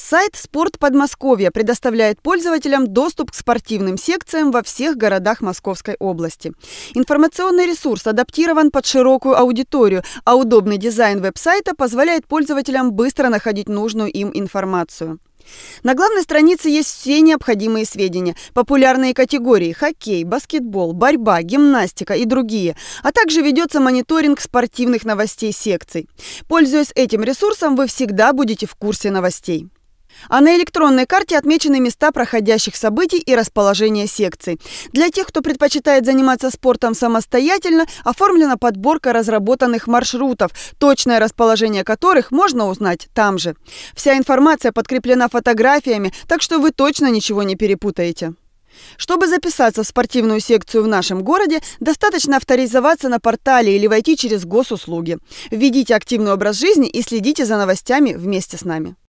Сайт «Спорт Подмосковья» предоставляет пользователям доступ к спортивным секциям во всех городах Московской области. Информационный ресурс адаптирован под широкую аудиторию, а удобный дизайн веб-сайта позволяет пользователям быстро находить нужную им информацию. На главной странице есть все необходимые сведения. Популярные категории – хоккей, баскетбол, борьба, гимнастика и другие. А также ведется мониторинг спортивных новостей секций. Пользуясь этим ресурсом, вы всегда будете в курсе новостей. А на электронной карте отмечены места проходящих событий и расположение секций. Для тех, кто предпочитает заниматься спортом самостоятельно, оформлена подборка разработанных маршрутов, точное расположение которых можно узнать там же. Вся информация подкреплена фотографиями, так что вы точно ничего не перепутаете. Чтобы записаться в спортивную секцию в нашем городе, достаточно авторизоваться на портале или войти через госуслуги. Введите активный образ жизни и следите за новостями вместе с нами.